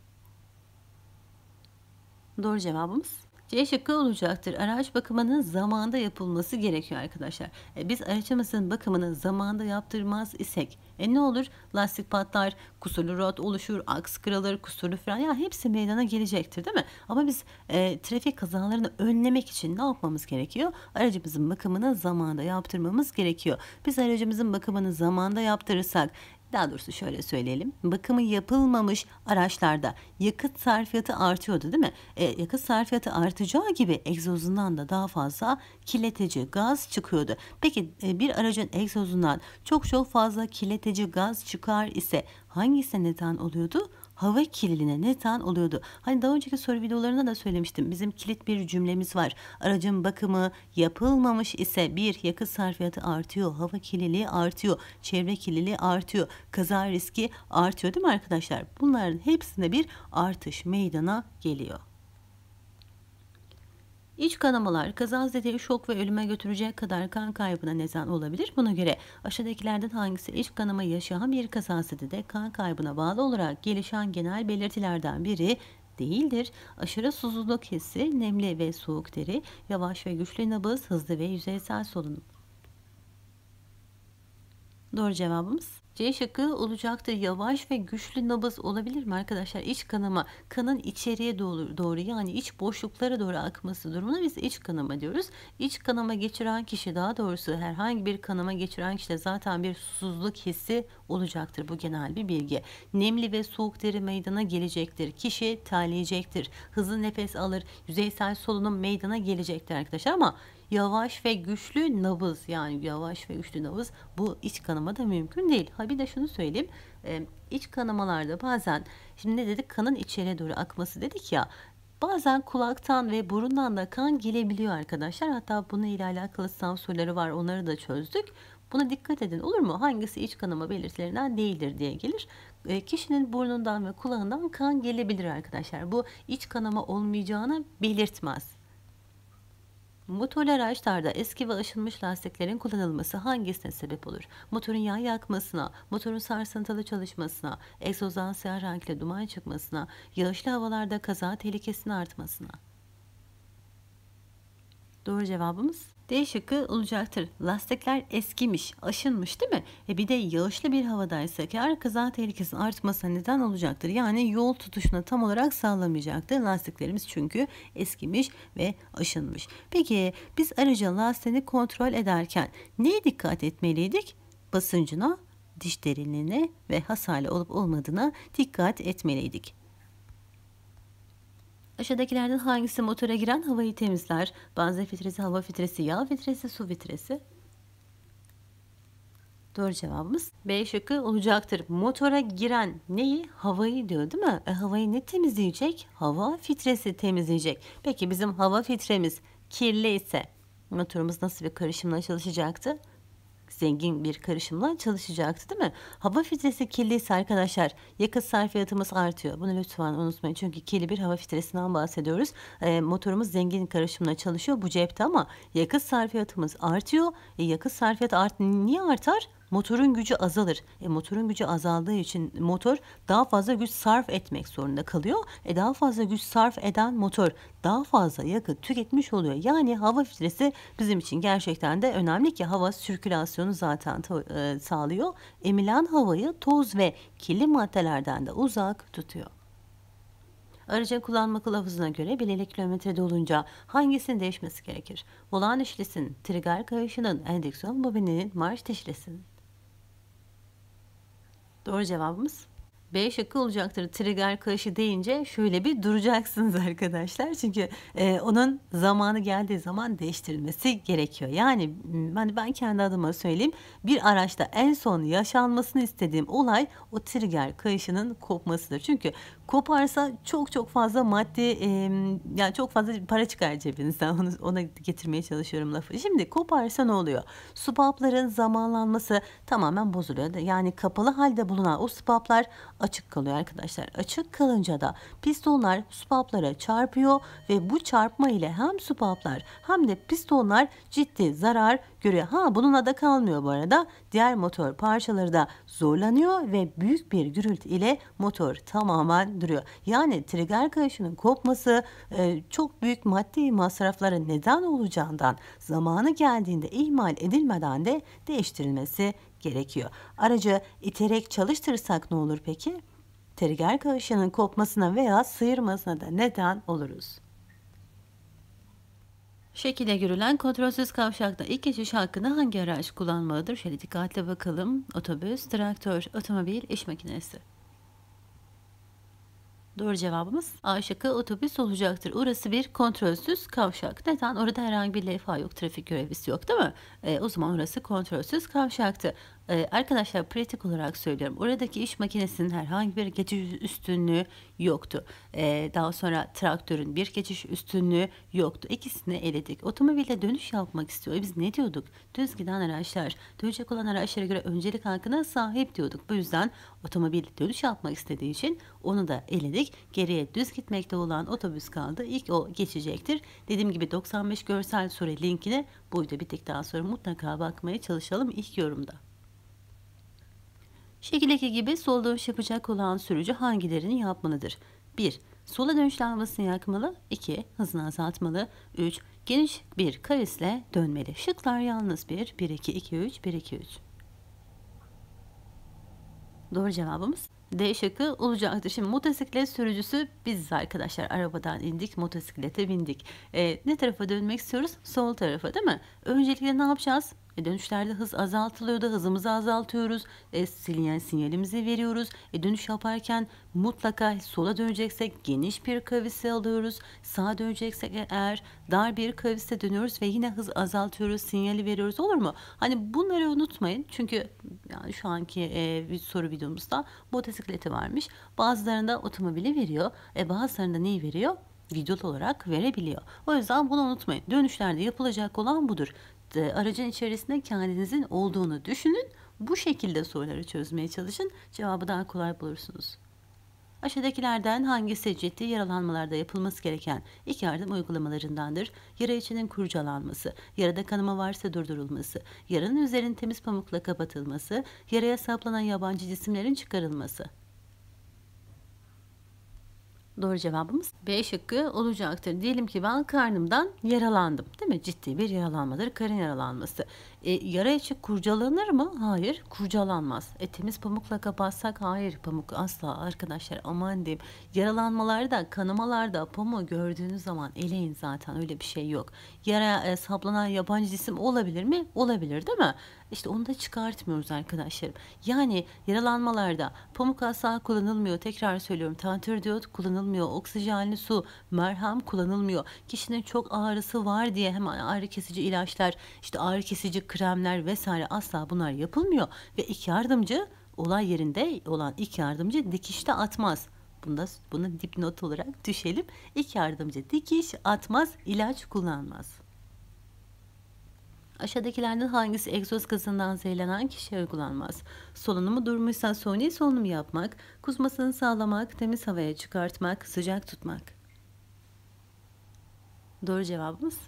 Doğru cevabımız C şıkkı olacaktır. Araç bakımının zamanda yapılması gerekiyor arkadaşlar. E, biz aracımızın bakımını zamanda yaptırmaz isek e, ne olur? Lastik patlar, kusurlu rot oluşur, aks kırılır, kusurlu fren ya hepsi meydana gelecektir değil mi? Ama biz e, trafik kazalarını önlemek için ne yapmamız gerekiyor? Aracımızın bakımını zamanda yaptırmamız gerekiyor. Biz aracımızın bakımını zamanda yaptırırsak daha doğrusu şöyle söyleyelim. Bakımı yapılmamış araçlarda yakıt sarfiyatı artıyordu değil mi? E, yakıt sarfiyatı artacağı gibi egzozundan da daha fazla kirletici gaz çıkıyordu. Peki e, bir aracın egzozundan çok çok fazla kirletici gaz çıkar ise hangisi neden oluyordu? hava kirliliğine neden oluyordu. Hani daha önceki soru videolarında da söylemiştim. Bizim kilit bir cümlemiz var. Aracın bakımı yapılmamış ise bir yakıt sarfiyatı artıyor. Hava kirliliği artıyor. Çevre kirliliği artıyor. Kaza riski artıyor değil mi arkadaşlar? Bunların hepsinde bir artış meydana geliyor. İç kanamalar kazazedeye şok ve ölüme götürecek kadar kan kaybına neden olabilir. Buna göre aşağıdakilerden hangisi iç kanama yaşayan bir de kan kaybına bağlı olarak gelişen genel belirtilerden biri değildir. Aşırı susuzluk hissi, nemli ve soğuk deri, yavaş ve güçlü nabız, hızlı ve yüzeysel solunum. Doğru cevabımız C şıkkı olacaktır. Yavaş ve güçlü nabız olabilir mi arkadaşlar? İç kanama, kanın içeriye doğru, doğru yani iç boşluklara doğru akması durumuna biz iç kanama diyoruz. İç kanama geçiren kişi daha doğrusu herhangi bir kanama geçiren kişide zaten bir susuzluk hissi olacaktır. Bu genel bir bilgi. Nemli ve soğuk deri meydana gelecektir. Kişi terleyecektir. Hızlı nefes alır. Yüzeysel solunum meydana gelecektir arkadaşlar ama yavaş ve güçlü nabız yani yavaş ve güçlü nabız bu iç kanama da mümkün değil. Ha bir de şunu söyleyeyim. E, iç kanamalarda bazen şimdi ne dedik kanın içeriye doğru akması dedik ya Bazen kulaktan ve burundan da kan gelebiliyor arkadaşlar. Hatta bunun ile alakalı sınav var. Onları da çözdük. Buna dikkat edin olur mu? Hangisi iç kanama belirtilerinden değildir diye gelir. E, kişinin burnundan ve kulağından kan gelebilir arkadaşlar. Bu iç kanama olmayacağını belirtmez. Motorlu eski ve aşınmış lastiklerin kullanılması hangisine sebep olur? Motorun yağ yakmasına, motorun sarsıntılı çalışmasına, egzozdan siyah renkli duman çıkmasına, yağışlı havalarda kaza tehlikesinin artmasına. Doğru cevabımız D şıkkı olacaktır. Lastikler eskimiş, aşınmış değil mi? E bir de yağışlı bir havadaysa kar kaza tehlikesinin artması neden olacaktır. Yani yol tutuşuna tam olarak sağlamayacaktır. Lastiklerimiz çünkü eskimiş ve aşınmış. Peki biz araca lastiğini kontrol ederken neye dikkat etmeliydik? Basıncına, diş derinliğine ve hasarlı olup olmadığına dikkat etmeliydik. Aşağıdakilerden hangisi motora giren havayı temizler? Benzer filtresi, hava filtresi, yağ filtresi, su filtresi. Doğru cevabımız B şıkkı olacaktır. Motora giren neyi? Havayı diyor değil mi? E, havayı ne temizleyecek? Hava filtresi temizleyecek. Peki bizim hava filtremiz kirli ise motorumuz nasıl bir karışımla çalışacaktı? zengin bir karışımla çalışacaktı değil mi? Hava filtresi kirliyse arkadaşlar yakıt sarfiyatımız artıyor. Bunu lütfen unutmayın. Çünkü kirli bir hava filtresinden bahsediyoruz. E, motorumuz zengin karışımla çalışıyor bu cepte ama yakıt sarfiyatımız artıyor. E, yakıt sarfiyatı art niye artar? motorun gücü azalır. E, motorun gücü azaldığı için motor daha fazla güç sarf etmek zorunda kalıyor. E, daha fazla güç sarf eden motor daha fazla yakıt tüketmiş oluyor. Yani hava filtresi bizim için gerçekten de önemli ki hava sirkülasyonu zaten e, sağlıyor. Emilen havayı toz ve kirli maddelerden de uzak tutuyor. Aracın kullanma kılavuzuna göre belirli kilometrede dolunca hangisinin değişmesi gerekir? Olağan işlesin, trigger kayışının, endeksiyon bobininin, marş teşlesin. Doğru cevabımız B şıkkı olacaktır. Trigger kaşı deyince şöyle bir duracaksınız arkadaşlar. Çünkü e, onun zamanı geldiği zaman değiştirilmesi gerekiyor. Yani ben, ben kendi adıma söyleyeyim. Bir araçta en son yaşanmasını istediğim olay o trigger kayışının kopmasıdır. Çünkü koparsa çok çok fazla maddi e, yani çok fazla para çıkar cebinizden onu, ona getirmeye çalışıyorum lafı. Şimdi koparsa ne oluyor? Supapların zamanlanması tamamen bozuluyor. Yani kapalı halde bulunan o supaplar açık kalıyor arkadaşlar. Açık kalınca da pistonlar supaplara çarpıyor ve bu çarpma ile hem supaplar hem de pistonlar ciddi zarar görüyor. Ha bununla da kalmıyor bu arada. Diğer motor parçaları da zorlanıyor ve büyük bir gürültü ile motor tamamen duruyor. Yani trigger kayışının kopması e, çok büyük maddi masraflara neden olacağından zamanı geldiğinde ihmal edilmeden de değiştirilmesi gerekiyor. Aracı iterek çalıştırırsak ne olur peki? Trigger kayışının kopmasına veya sıyırmasına da neden oluruz. Şekile görülen kontrolsüz kavşakta ilk geçiş hakkında hangi araç kullanmalıdır? Şöyle dikkatle bakalım. Otobüs, traktör, otomobil, iş makinesi. Doğru cevabımız A şıkkı otobüs olacaktır. Orası bir kontrolsüz kavşak. Neden? Orada herhangi bir levha yok, trafik görevlisi yok değil mi? E, o zaman orası kontrolsüz kavşaktı. Ee, arkadaşlar pratik olarak söylüyorum. Oradaki iş makinesinin herhangi bir geçiş üstünlüğü yoktu. Ee, daha sonra traktörün bir geçiş üstünlüğü yoktu. İkisini eledik. Otomobile dönüş yapmak istiyor. Biz ne diyorduk? Düz giden araçlar, dönecek olan araçlara göre öncelik hakkına sahip diyorduk. Bu yüzden otomobil dönüş yapmak istediği için onu da eledik. Geriye düz gitmekte olan otobüs kaldı. İlk o geçecektir. Dediğim gibi 95 görsel soru linkine bu video bittikten sonra mutlaka bakmaya çalışalım ilk yorumda. Şekildeki gibi sol dönüş yapacak olan sürücü hangilerini yapmalıdır? 1. Sola dönüş lambasını yakmalı. 2. Hızını azaltmalı. 3. Geniş bir kavisle dönmeli. Şıklar yalnız 1, 1, 2, 2, 3, 1, 2, 3. Doğru cevabımız D şıkkı olacaktır. Şimdi motosiklet sürücüsü biziz arkadaşlar. Arabadan indik, motosiklete bindik. E, ne tarafa dönmek istiyoruz? Sol tarafa değil mi? Öncelikle ne yapacağız? E dönüşlerde hız azaltılıyor da Hızımızı azaltıyoruz. E, sinyal, sinyalimizi veriyoruz. E, dönüş yaparken mutlaka sola döneceksek geniş bir kavise alıyoruz. Sağa döneceksek eğer dar bir kavise dönüyoruz ve yine hız azaltıyoruz. Sinyali veriyoruz. Olur mu? Hani bunları unutmayın. Çünkü yani şu anki e, bir soru videomuzda motosikleti varmış, Bazılarında otomobili veriyor. E, bazılarında neyi veriyor? videolu olarak verebiliyor. O yüzden bunu unutmayın. Dönüşlerde yapılacak olan budur. E, aracın içerisinde kendinizin olduğunu düşünün. Bu şekilde soruları çözmeye çalışın. Cevabı daha kolay bulursunuz. Aşağıdakilerden hangisi ciddi yaralanmalarda yapılması gereken ilk yardım uygulamalarındandır? Yara içinin kurcalanması, yarada kanama varsa durdurulması, yaranın üzerinin temiz pamukla kapatılması, yaraya saplanan yabancı cisimlerin çıkarılması. Doğru cevabımız B şıkkı olacaktır. Diyelim ki ben karnımdan yaralandım. Değil mi? Ciddi bir yaralanmadır. Karın yaralanması. E, yara içi kurcalanır mı? Hayır, kurcalanmaz. E, temiz pamukla kapatsak? Hayır, pamuk asla arkadaşlar aman diyeyim. Yaralanmalarda, kanamalarda pamuğu gördüğünüz zaman eleyin zaten öyle bir şey yok. Yara e, saplanan yabancı cisim olabilir mi? Olabilir değil mi? İşte onu da çıkartmıyoruz arkadaşlarım. Yani yaralanmalarda pamuk asla kullanılmıyor. Tekrar söylüyorum tantör diyot kullanılmıyor. Oksijenli su, merhem kullanılmıyor. Kişinin çok ağrısı var diye hemen ağrı kesici ilaçlar, işte ağrı kesici kremler vesaire asla bunlar yapılmıyor ve ilk yardımcı olay yerinde olan ilk yardımcı dikişte atmaz. Bunda bunu dipnot olarak düşelim. İlk yardımcı dikiş atmaz, ilaç kullanmaz. Aşağıdakilerden hangisi egzoz gazından zehirlenen kişiye uygulanmaz? Solunumu durmuşsa suni solunum yapmak, kusmasını sağlamak, temiz havaya çıkartmak, sıcak tutmak. Doğru cevabımız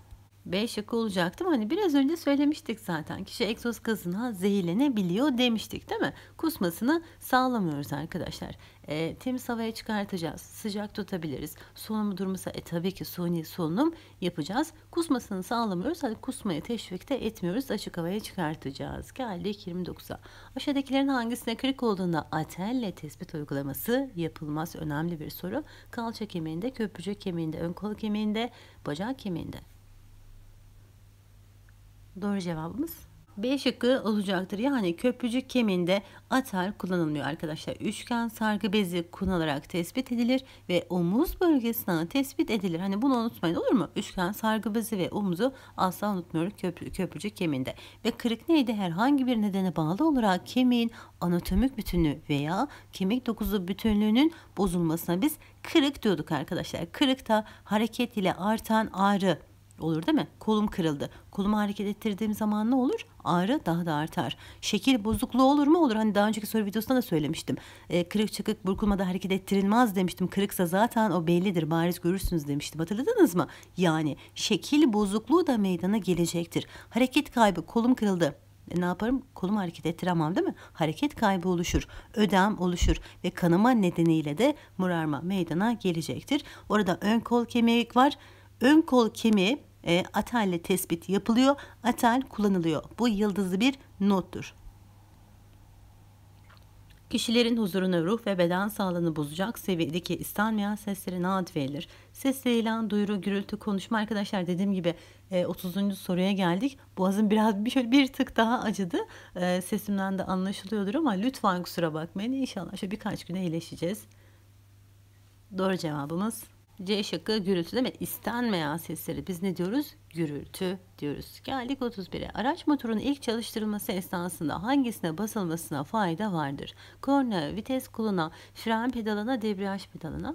B şıkkı olacaktım. Hani biraz önce söylemiştik zaten. Kişi egzoz gazına zehirlenebiliyor demiştik değil mi? Kusmasını sağlamıyoruz arkadaşlar. E, temiz havaya çıkartacağız. Sıcak tutabiliriz. Solunumu durmasa e tabii ki suni solunum yapacağız. Kusmasını sağlamıyoruz. Hadi kusmaya teşvik de etmiyoruz. Açık havaya çıkartacağız. Geldik 29'a. Aşağıdakilerin hangisine kırık olduğunda atelle tespit uygulaması yapılmaz. Önemli bir soru. Kalça kemiğinde, köprücük kemiğinde, ön kol kemiğinde, bacak kemiğinde. Doğru cevabımız B şıkkı olacaktır. Yani köprücük kemiğinde atar kullanılmıyor arkadaşlar. Üçgen sargı bezi kullanılarak tespit edilir ve omuz bölgesine tespit edilir. Hani bunu unutmayın olur mu? Üçgen sargı bezi ve omuzu asla unutmuyoruz köprü, köprücük kemiğinde. Ve kırık neydi? Herhangi bir nedene bağlı olarak kemiğin anatomik bütünlüğü veya kemik dokuzu bütünlüğünün bozulmasına biz kırık diyorduk arkadaşlar. Kırık da hareket ile artan ağrı Olur değil mi? Kolum kırıldı. Kolumu hareket ettirdiğim zaman ne olur? Ağrı daha da artar. Şekil bozukluğu olur mu? Olur. Hani daha önceki soru videosunda da söylemiştim. E, kırık çıkık burkulmada hareket ettirilmez demiştim. Kırıksa zaten o bellidir. Bariz görürsünüz demiştim. Hatırladınız mı? Yani şekil bozukluğu da meydana gelecektir. Hareket kaybı. Kolum kırıldı. E ne yaparım? Kolumu hareket ettiremem değil mi? Hareket kaybı oluşur, ödem oluşur ve kanama nedeniyle de murarma meydana gelecektir. Orada ön kol kemiği var. Ön kol kemiği e, atelle tespit yapılıyor. Atel kullanılıyor. Bu yıldızlı bir nottur. Kişilerin huzuruna ruh ve beden sağlığını bozacak seviyedeki istenmeyen seslere naat verilir. Ses, yayılan, duyuru, gürültü, konuşma arkadaşlar dediğim gibi 30. E, soruya geldik. Boğazım biraz bir, şöyle bir tık daha acıdı. E, sesimden de anlaşılıyordur ama lütfen kusura bakmayın. İnşallah şöyle birkaç güne iyileşeceğiz. Doğru cevabımız C şıkkı gürültü değil mi? İstenmeyen sesleri biz ne diyoruz? Gürültü diyoruz. Geldik 31'e. Araç motorunun ilk çalıştırılması esnasında hangisine basılmasına fayda vardır? Korna, vites kuluna, fren pedalına, debriyaj pedalına.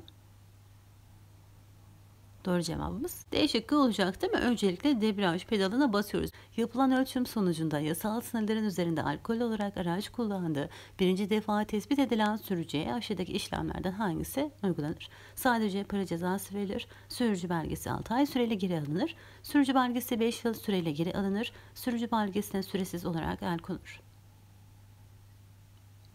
Doğru cevabımız D şıkkı olacak değil mi? Öncelikle debriyaj pedalına basıyoruz. Yapılan ölçüm sonucunda yasal sınırların üzerinde alkol olarak araç kullandığı birinci defa tespit edilen sürücüye aşağıdaki işlemlerden hangisi uygulanır? Sadece para cezası verilir. Sürücü belgesi 6 ay süreyle geri alınır. Sürücü belgesi 5 yıl süreyle geri alınır. Sürücü belgesine süresiz olarak el konur.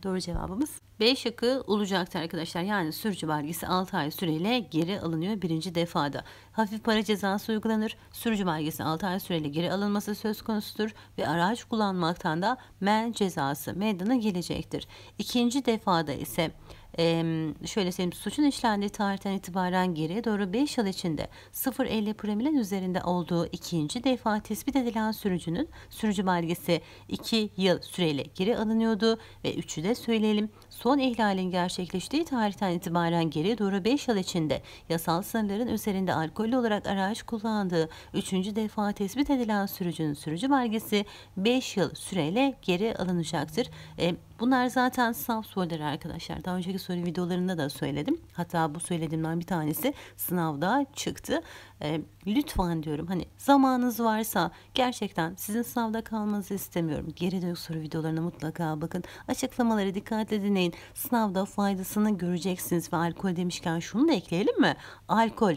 Doğru cevabımız B şıkkı olacaktır arkadaşlar. Yani sürücü belgesi 6 ay süreyle geri alınıyor birinci defada. Hafif para cezası uygulanır. Sürücü belgesi 6 ay süreyle geri alınması söz konusudur ve araç kullanmaktan da men cezası meydana gelecektir. İkinci defada ise e, şöyle söyleyeyim suçun işlendiği tarihten itibaren geriye doğru 5 yıl içinde 0.50 promilin üzerinde olduğu ikinci defa tespit edilen sürücünün sürücü belgesi 2 yıl süreyle geri alınıyordu ve üçü de söyleyelim son ihlalin gerçekleştiği tarihten itibaren geriye doğru 5 yıl içinde yasal sınırların üzerinde alkollü olarak araç kullandığı üçüncü defa tespit edilen sürücünün sürücü belgesi 5 yıl süreyle geri alınacaktır. E, Bunlar zaten sınav soruları arkadaşlar. Daha önceki soru videolarında da söyledim. Hatta bu söylediğimden bir tanesi sınavda çıktı. E, lütfen diyorum hani zamanınız varsa gerçekten sizin sınavda kalmanızı istemiyorum. Geri dönük soru videolarına mutlaka bakın. Açıklamaları dikkatle dinleyin. Sınavda faydasını göreceksiniz ve alkol demişken şunu da ekleyelim mi? Alkol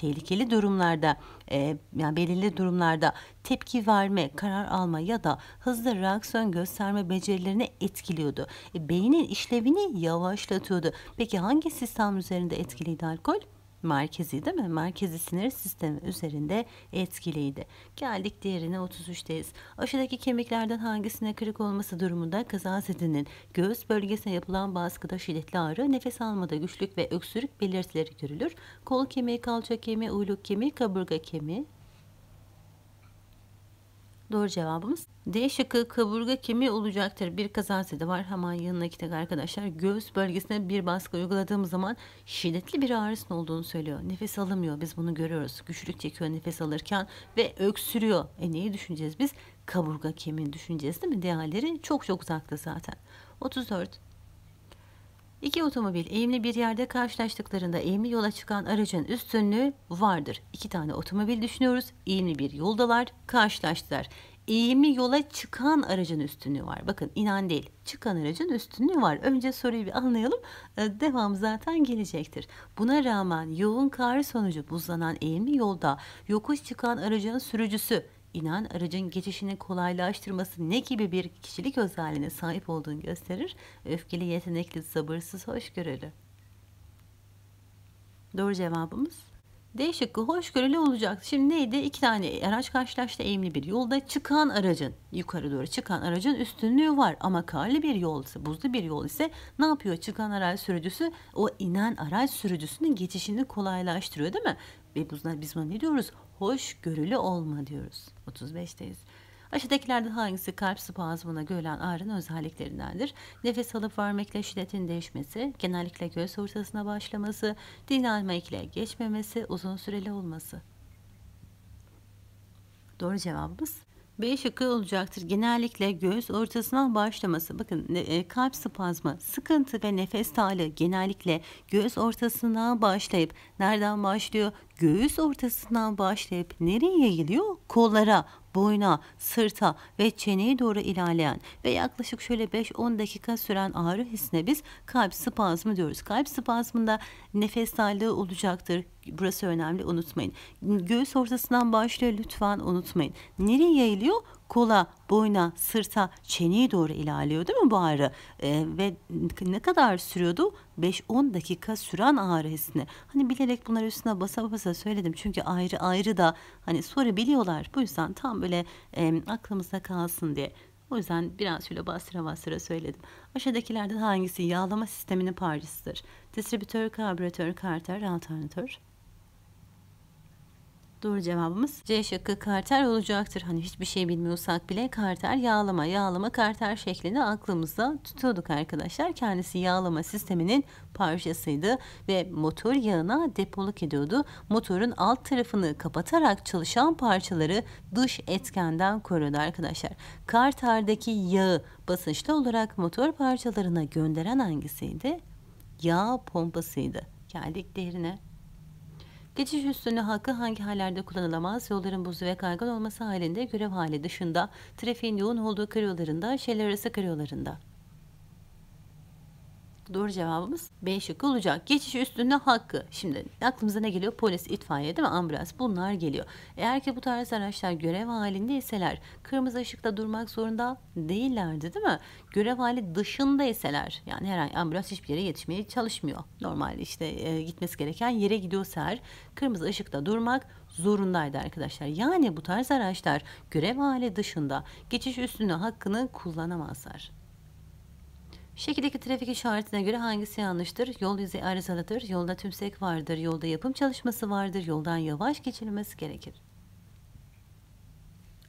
tehlikeli durumlarda e, yani belirli durumlarda tepki verme, karar alma ya da hızlı reaksiyon gösterme becerilerini etkiliyordu. E, beynin işlevini yavaşlatıyordu. Peki hangi sistem üzerinde etkiliydi alkol? merkezi değil mi? Merkezi sinir sistemi üzerinde etkiliydi. Geldik diğerine 33'teyiz. Aşıdaki kemiklerden hangisine kırık olması durumunda kazazetinin göğüs bölgesine yapılan baskıda şiddetli ağrı, nefes almada güçlük ve öksürük belirtileri görülür. Kol kemiği, kalça kemiği, uyluk kemiği, kaburga kemiği, Doğru cevabımız D şıkkı kaburga kemiği olacaktır. Bir kazası da var. Hemen yanındaki tek arkadaşlar göğüs bölgesine bir baskı uyguladığımız zaman şiddetli bir ağrısının olduğunu söylüyor. Nefes alamıyor. Biz bunu görüyoruz. Güçlük çekiyor nefes alırken ve öksürüyor. E neyi düşüneceğiz biz? Kaburga kemiğini düşüneceğiz değil mi? Değerleri çok çok uzakta zaten. 34 İki otomobil eğimli bir yerde karşılaştıklarında eğimli yola çıkan aracın üstünlüğü vardır. İki tane otomobil düşünüyoruz. Eğimli bir yoldalar, karşılaştılar. Eğimli yola çıkan aracın üstünlüğü var. Bakın inan değil, çıkan aracın üstünlüğü var. Önce soruyu bir anlayalım, e, devam zaten gelecektir. Buna rağmen yoğun kar sonucu buzlanan eğimli yolda yokuş çıkan aracın sürücüsü inan aracın geçişini kolaylaştırması ne gibi bir kişilik özelliğine sahip olduğunu gösterir. Öfkeli, yetenekli, sabırsız, hoşgörülü. Doğru cevabımız D şıkkı hoşgörülü olacak. Şimdi neydi? İki tane araç karşılaştı eğimli bir yolda. Çıkan aracın, yukarı doğru çıkan aracın üstünlüğü var. Ama karlı bir yol ise, buzlu bir yol ise ne yapıyor? Çıkan araç sürücüsü o inen araç sürücüsünün geçişini kolaylaştırıyor değil mi? Ve biz buna ne diyoruz? hoşgörülü olma diyoruz. 35'teyiz. Aşağıdakilerden hangisi kalp spazmına gölen ağrın özelliklerindendir? Nefes alıp vermekle şiddetin değişmesi, genellikle göğüs ortasına başlaması, dinamikle geçmemesi, uzun süreli olması. Doğru cevabımız B şıkkı olacaktır. Genellikle göğüs ortasından başlaması. Bakın e, kalp spazmı, sıkıntı ve nefes talı genellikle göğüs ortasından başlayıp nereden başlıyor? Göğüs ortasından başlayıp nereye yayılıyor? Kollara, boyna, sırta ve çeneye doğru ilerleyen ve yaklaşık şöyle 5-10 dakika süren ağrı hissine biz kalp spazmı diyoruz. Kalp spazmında nefes darlığı olacaktır Burası önemli unutmayın. Göğüs ortasından başlıyor lütfen unutmayın. Nereye yayılıyor? kola, boyna, sırta, çeneye doğru ilerliyor değil mi bu ağrı? Ee, ve ne kadar sürüyordu? 5-10 dakika süren ağrı hissini. Hani bilerek bunları üstüne basa basa söyledim. Çünkü ayrı ayrı da hani biliyorlar. Bu yüzden tam böyle e, aklımızda kalsın diye. O yüzden biraz şöyle bastıra bastıra söyledim. Aşağıdakilerden hangisi yağlama sisteminin parçasıdır? Distribütör, karbüratör, karter, alternatör. Doğru cevabımız C şıkkı karter olacaktır. Hani hiçbir şey bilmiyorsak bile karter yağlama, yağlama karter şeklini aklımızda tutuyorduk arkadaşlar. Kendisi yağlama sisteminin parçasıydı ve motor yağına depoluk ediyordu. Motorun alt tarafını kapatarak çalışan parçaları dış etkenden koruyordu arkadaşlar. Kartardaki yağı basınçlı olarak motor parçalarına gönderen hangisiydi? Yağ pompasıydı. Geldik diğerine. Geçiş üstünlüğü hakkı hangi hallerde kullanılamaz? Yolların buzlu ve kaygan olması halinde görev hali dışında, trafiğin yoğun olduğu karayollarında, şehirler arası karayollarında. Doğru cevabımız B şıkkı olacak. Geçiş üstünde hakkı. Şimdi aklımıza ne geliyor? Polis, itfaiye değil mi? Ambulans bunlar geliyor. Eğer ki bu tarz araçlar görev halindeyseler kırmızı ışıkta durmak zorunda değillerdi değil mi? Görev hali dışındayseler yani herhangi ambulans hiçbir yere yetişmeye çalışmıyor. Normal işte e, gitmesi gereken yere gidiyorsa her kırmızı ışıkta durmak zorundaydı arkadaşlar. Yani bu tarz araçlar görev hali dışında geçiş üstüne hakkını kullanamazlar. Şekildeki trafik işaretine göre hangisi yanlıştır? Yol yüzeyi arızalıdır, yolda tümsek vardır, yolda yapım çalışması vardır, yoldan yavaş geçilmesi gerekir.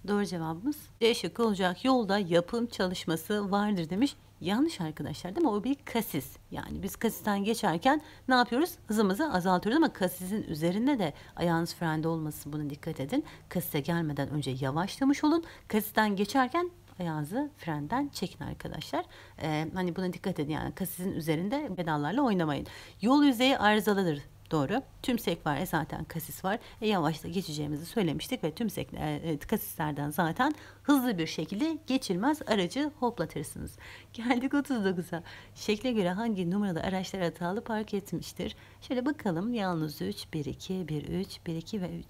Doğru cevabımız C şıkkı olacak. Yolda yapım çalışması vardır demiş. Yanlış arkadaşlar değil mi? O bir kasis. Yani biz kasisten geçerken ne yapıyoruz? Hızımızı azaltıyoruz ama kasisin üzerinde de ayağınız frende olmasın buna dikkat edin. Kasise gelmeden önce yavaşlamış olun. Kasisten geçerken ayağınızı frenden çekin arkadaşlar. Ee, hani buna dikkat edin yani kasisin üzerinde pedallarla oynamayın. Yol yüzeyi arızalıdır Doğru. Tümsek var. E zaten kasis var. E yavaşla geçeceğimizi söylemiştik ve tümsek e, e, kasislerden zaten hızlı bir şekilde geçilmez aracı hoplatırsınız. Geldik 39'a. Şekle göre hangi numaralı araçlar hatalı park etmiştir? Şöyle bakalım. Yalnız 3, 1, 2, 1, 3, 1, 2 ve 3.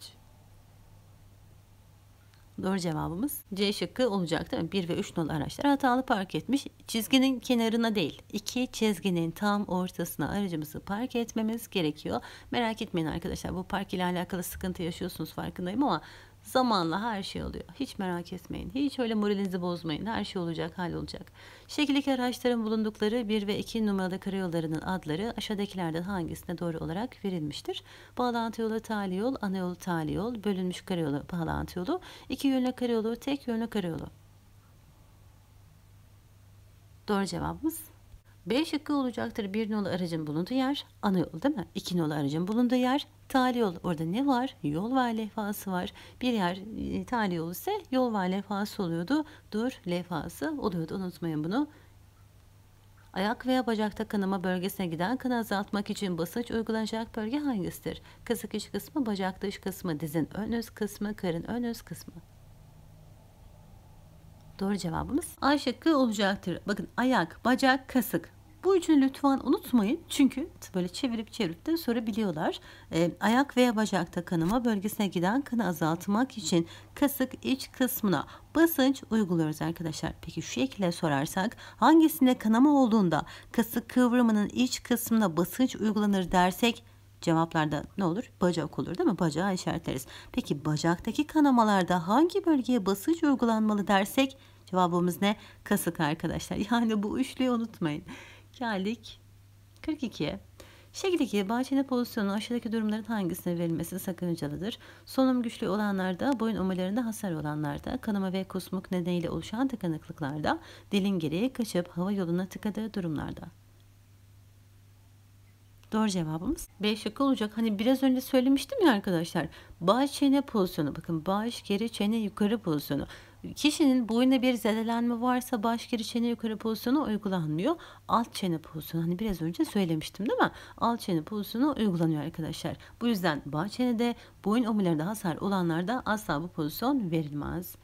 Doğru cevabımız C şıkkı olacak değil mi? 1 ve 3 nolu araçlar hatalı park etmiş. Çizginin kenarına değil, iki çizginin tam ortasına aracımızı park etmemiz gerekiyor. Merak etmeyin arkadaşlar bu park ile alakalı sıkıntı yaşıyorsunuz farkındayım ama Zamanla her şey oluyor. Hiç merak etmeyin. Hiç öyle moralinizi bozmayın. Her şey olacak, hal olacak. Şekillik araçların bulundukları 1 ve 2 numaralı karayollarının adları aşağıdakilerden hangisine doğru olarak verilmiştir? Bağlantı yolu tali yol, ana yolu tali yol, bölünmüş karayolu bağlantı yolu, iki yönlü karayolu, tek yönlü karayolu. Doğru cevabımız B şıkkı olacaktır. Bir nolu aracın bulunduğu yer ana yol değil mi? İki nolu aracın bulunduğu yer tali yol. Orada ne var? Yol var levhası var. Bir yer e, tali yol ise yol var levhası oluyordu. Dur levhası oluyordu. Unutmayın bunu. Ayak veya bacakta kanama bölgesine giden kanı azaltmak için basınç uygulanacak bölge hangisidir? Kasık iç kısmı, bacak dış kısmı, dizin ön üst kısmı, karın ön üst kısmı. Doğru cevabımız A şıkkı olacaktır. Bakın ayak, bacak, kasık. Bu üçünü lütfen unutmayın çünkü böyle çevirip çevirip de sorabiliyorlar. E, ayak veya bacakta kanama bölgesine giden kanı azaltmak için kasık iç kısmına basınç uyguluyoruz arkadaşlar. Peki şu şekilde sorarsak hangisinde kanama olduğunda kasık kıvrımının iç kısmına basınç uygulanır dersek cevaplarda ne olur? Bacak olur değil mi? Bacağı işaretleriz. Peki bacaktaki kanamalarda hangi bölgeye basınç uygulanmalı dersek Cevabımız ne? Kasık arkadaşlar. Yani bu üçlüyü unutmayın. Geldik 42. Şekildeki bahçede pozisyonu aşağıdaki durumların hangisine verilmesi sakıncalıdır? Solunum güçlü olanlarda, boyun omularında hasar olanlarda, kanama ve kusmuk nedeniyle oluşan tıkanıklıklarda, dilin geriye kaçıp hava yoluna tıkadığı durumlarda. Doğru cevabımız B şıkkı olacak. Hani biraz önce söylemiştim ya arkadaşlar. Baş çene pozisyonu. Bakın baş geri çene yukarı pozisyonu. Kişinin boyunda bir zedelenme varsa baş geri çene yukarı pozisyonu uygulanmıyor. Alt çene pozisyonu hani biraz önce söylemiştim değil mi? Alt çene pozisyonu uygulanıyor arkadaşlar. Bu yüzden baş çenede boyun omurlarında hasar olanlarda asla bu pozisyon verilmez.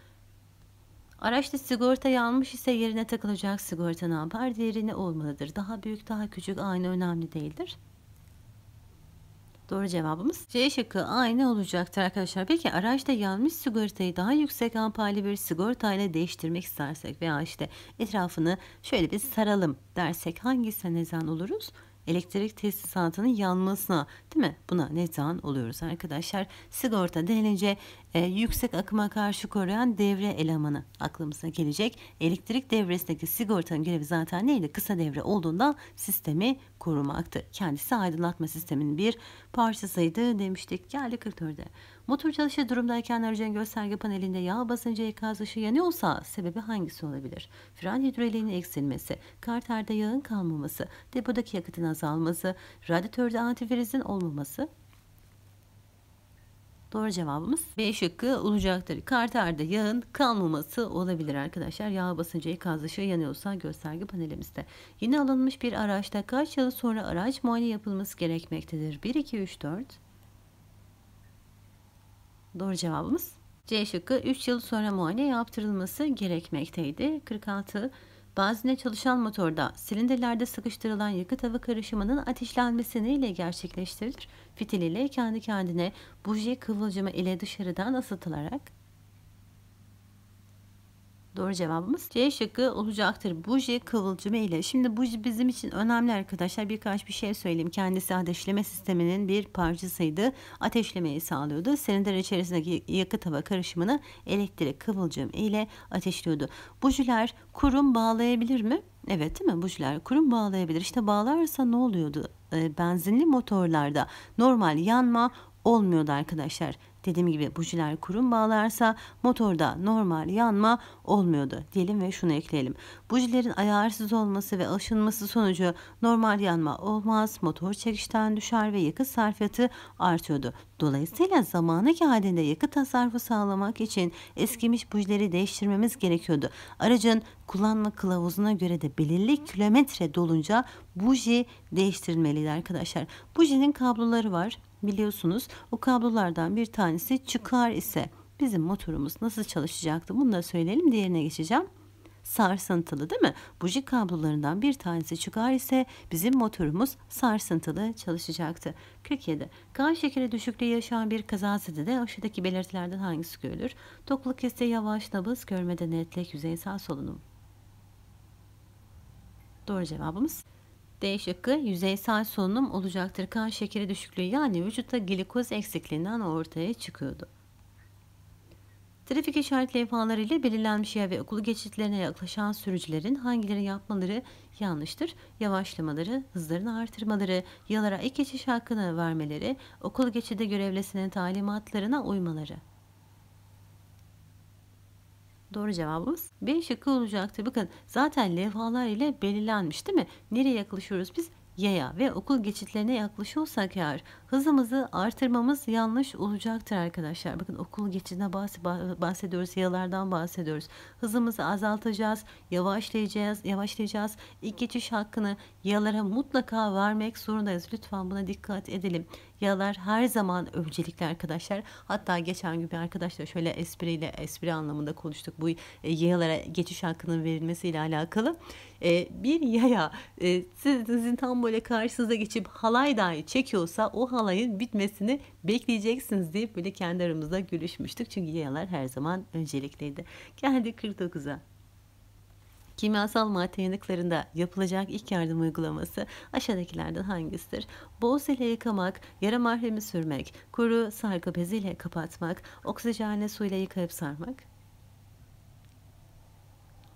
Araçta sigorta yanmış ise yerine takılacak sigorta ne yapar? Diğerine olmalıdır. Daha büyük daha küçük aynı önemli değildir. Doğru cevabımız C şıkkı aynı olacaktır arkadaşlar. Peki araçta yanmış sigortayı daha yüksek ampali bir sigortayla değiştirmek istersek veya işte etrafını şöyle bir saralım dersek hangisine nezan oluruz? elektrik tesisatının yanmasına değil mi? Buna neden oluyoruz arkadaşlar. Sigorta denilince e, yüksek akıma karşı koruyan devre elemanı aklımıza gelecek. Elektrik devresindeki sigortanın görevi zaten neydi? Kısa devre olduğunda sistemi korumaktı. Kendisi aydınlatma sisteminin bir parçasıydı demiştik. Geldi 44'e. Motor çalışır durumdayken aracın gösterge panelinde yağ basıncı ikaz ışığı yanıyorsa sebebi hangisi olabilir? Fren hidroliğinin eksilmesi, karterde yağın kalmaması, depodaki yakıtın azalması, radyatörde antifrizin olmaması Doğru cevabımız B şıkkı olacaktır. Kartarda yağın kalmaması olabilir arkadaşlar. Yağ basıncı ikaz ışığı yanıyorsa gösterge panelimizde. Yine alınmış bir araçta kaç yıl sonra araç muayene yapılması gerekmektedir? 1, 2, 3, 4. Doğru cevabımız C şıkkı 3 yıl sonra muayene yaptırılması gerekmekteydi. 46 Benzine çalışan motorda silindirlerde sıkıştırılan yakıt hava karışımının ateşlenmesini ile gerçekleştirilir. Fitil ile kendi kendine buji kıvılcımı ile dışarıdan ısıtılarak Doğru cevabımız C şıkkı olacaktır. Buji kıvılcımı ile. Şimdi buji bizim için önemli arkadaşlar. Birkaç bir şey söyleyeyim. Kendisi ateşleme sisteminin bir parçasıydı. Ateşlemeyi sağlıyordu. Silindir içerisindeki yakıt hava karışımını elektrik kıvılcım ile ateşliyordu. Bujiler kurum bağlayabilir mi? Evet değil mi? Bujiler kurum bağlayabilir. İşte bağlarsa ne oluyordu? Ee, benzinli motorlarda normal yanma olmuyordu arkadaşlar. Dediğim gibi bujiler kurum bağlarsa motorda normal yanma olmuyordu diyelim ve şunu ekleyelim. Bujilerin ayarsız olması ve aşınması sonucu normal yanma olmaz, motor çekişten düşer ve yakıt sarfiyatı artıyordu. Dolayısıyla zamanı halinde yakıt tasarrufu sağlamak için eskimiş bujileri değiştirmemiz gerekiyordu. Aracın kullanma kılavuzuna göre de belirli kilometre dolunca buji değiştirilmeliydi arkadaşlar. Bujinin kabloları var. Biliyorsunuz o kablolardan bir tanesi çıkar ise bizim motorumuz nasıl çalışacaktı? Bunu da söyleyelim diğerine geçeceğim. Sarsıntılı değil mi? Buji kablolarından bir tanesi çıkar ise bizim motorumuz sarsıntılı çalışacaktı. 47. Kan şekeri düşüklüğü yaşayan bir kazasede de aşağıdaki belirtilerden hangisi görülür? Toklu kese, yavaş nabız, görmede netlik, yüzeysel solunum. Doğru cevabımız D şıkkı yüzeysel solunum olacaktır. Kan şekeri düşüklüğü yani vücutta glikoz eksikliğinden ortaya çıkıyordu. Trafik işaret levhaları ile belirlenmiş yer ve okul geçitlerine yaklaşan sürücülerin hangileri yapmaları yanlıştır? Yavaşlamaları, hızlarını artırmaları, yalara ilk geçiş hakkını vermeleri, okul geçidi görevlisinin talimatlarına uymaları. Doğru cevabımız B şıkkı olacaktır. Bakın zaten levhalar ile belirlenmiş değil mi? Nereye yaklaşıyoruz biz? yaya ve okul geçitlerine yaklaşıyorsak eğer hızımızı artırmamız yanlış olacaktır arkadaşlar. Bakın okul geçidine bahsediyoruz, yayalardan bahsediyoruz. Hızımızı azaltacağız, yavaşlayacağız, yavaşlayacağız. İlk geçiş hakkını yayalara mutlaka vermek zorundayız. Lütfen buna dikkat edelim. Yaralar her zaman öncelikli arkadaşlar. Hatta geçen gün bir arkadaşla şöyle espriyle espri anlamında konuştuk. Bu yayalara e, geçiş hakkının verilmesiyle alakalı. E, bir yaya e, sizin tam böyle karşınıza geçip halay dahi çekiyorsa o halayın bitmesini bekleyeceksiniz deyip böyle kendi aramızda gülüşmüştük. Çünkü yayalar her zaman öncelikliydi. Geldi 49'a. Kimyasal madde yanıklarında yapılacak ilk yardım uygulaması aşağıdakilerden hangisidir? Boz ile yıkamak, yara merhemi sürmek, kuru sargı beziyle kapatmak, oksijenle suyla yıkayıp sarmak.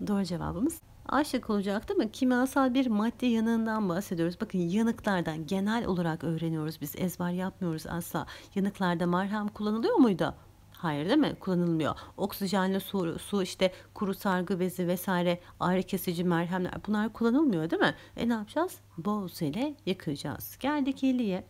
Doğru cevabımız aşık değil mi? kimyasal bir madde yanığından bahsediyoruz. Bakın yanıklardan genel olarak öğreniyoruz biz ezber yapmıyoruz asla. Yanıklarda merhem kullanılıyor muydu? Hayır değil mi? Kullanılmıyor. Oksijenli su, su işte kuru sargı bezi vesaire ağrı kesici merhemler bunlar kullanılmıyor değil mi? E ne yapacağız? Bol ile yıkayacağız. Geldik iyiliğe.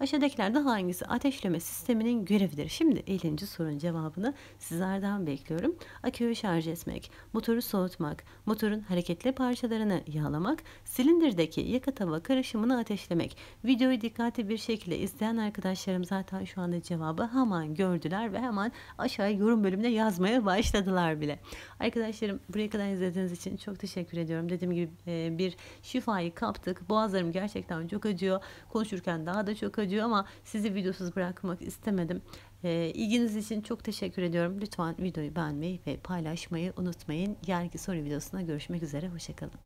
Aşağıdakilerden hangisi ateşleme sisteminin görevidir? Şimdi 50. sorunun cevabını sizlerden bekliyorum. Aküyü şarj etmek, motoru soğutmak, motorun hareketli parçalarını yağlamak, silindirdeki yakıt hava karışımını ateşlemek. Videoyu dikkatli bir şekilde izleyen arkadaşlarım zaten şu anda cevabı hemen gördüler ve hemen aşağıya yorum bölümüne yazmaya başladılar bile. Arkadaşlarım buraya kadar izlediğiniz için çok teşekkür ediyorum. Dediğim gibi e, bir şifayı kaptık. Boğazlarım gerçekten çok acıyor. Konuşurken daha da çok acıyor çocuğu ama sizi videosuz bırakmak istemedim. E, ilginiz için çok teşekkür ediyorum. Lütfen videoyu beğenmeyi ve paylaşmayı unutmayın. Yarınki soru videosunda görüşmek üzere. Hoşçakalın.